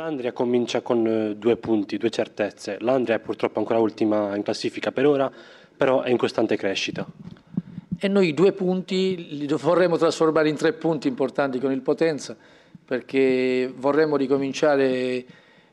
L'Andria comincia con eh, due punti, due certezze. L'Andria è purtroppo ancora ultima in classifica per ora, però è in costante crescita. E noi due punti li vorremmo trasformare in tre punti importanti con il Potenza, perché vorremmo ricominciare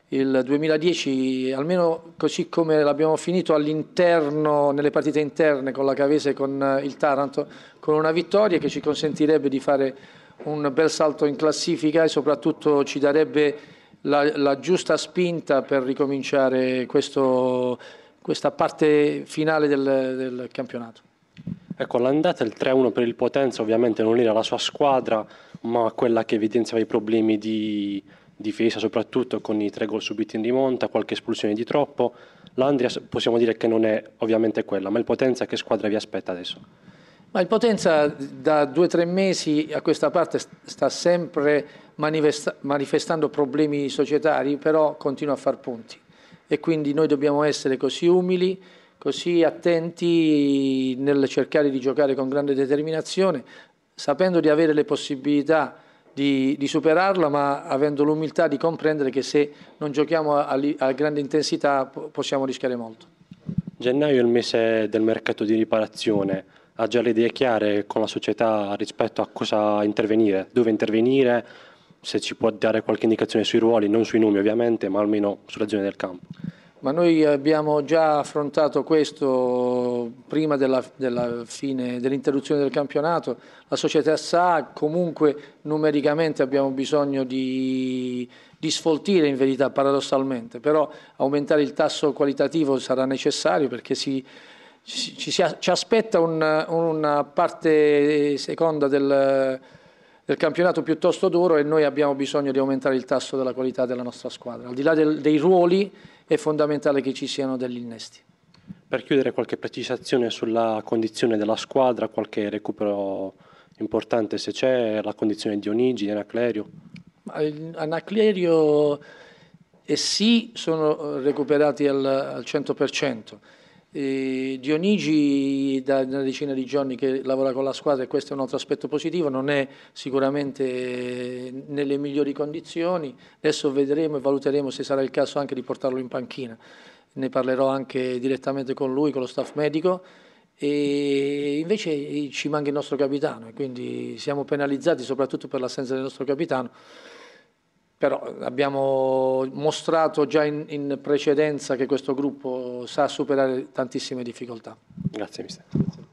il 2010, almeno così come l'abbiamo finito all'interno, nelle partite interne con la Cavese e con eh, il Taranto, con una vittoria che ci consentirebbe di fare un bel salto in classifica e soprattutto ci darebbe la, la giusta spinta per ricominciare questo, questa parte finale del, del campionato. Ecco, l'andata il 3-1 per il Potenza ovviamente non era la sua squadra, ma quella che evidenziava i problemi di difesa, soprattutto con i tre gol subiti in rimonta, qualche espulsione di troppo. L'Andria possiamo dire che non è ovviamente quella, ma il Potenza che squadra vi aspetta adesso? Ma il Potenza da due o tre mesi a questa parte sta sempre manifestando problemi societari, però continua a far punti. E quindi noi dobbiamo essere così umili, così attenti nel cercare di giocare con grande determinazione, sapendo di avere le possibilità di, di superarla, ma avendo l'umiltà di comprendere che se non giochiamo a, a grande intensità possiamo rischiare molto. Gennaio è il mese del mercato di riparazione ha già le idee chiare con la società rispetto a cosa intervenire, dove intervenire, se ci può dare qualche indicazione sui ruoli, non sui nomi ovviamente, ma almeno sulla zona del campo. Ma noi abbiamo già affrontato questo prima della, della fine dell'interruzione del campionato. La società sa comunque numericamente abbiamo bisogno di, di sfoltire in verità paradossalmente, però aumentare il tasso qualitativo sarà necessario perché si ci, ci, ci aspetta un, una parte seconda del, del, campionato piuttosto duro e noi abbiamo bisogno di aumentare il tasso della qualità della nostra squadra. Al di là del, dei ruoli è fondamentale che ci siano degli innesti. Per chiudere qualche precisazione sulla condizione della squadra, qualche recupero importante se c'è, la condizione di Onigi, di Anaclerio? Anaclerio e sì sono recuperati al, al 100%. Eh, Dionigi da una decina di giorni che lavora con la squadra e questo è un altro aspetto positivo, non è sicuramente eh, nelle migliori condizioni, adesso vedremo e valuteremo se sarà il caso anche di portarlo in panchina, ne parlerò anche direttamente con lui, con lo staff medico e invece eh, ci manca il nostro capitano e quindi siamo penalizzati soprattutto per l'assenza del nostro capitano però eh, abbiamo mostrato già in, in, precedenza che questo gruppo sa superare tantissime difficoltà. Grazie mister.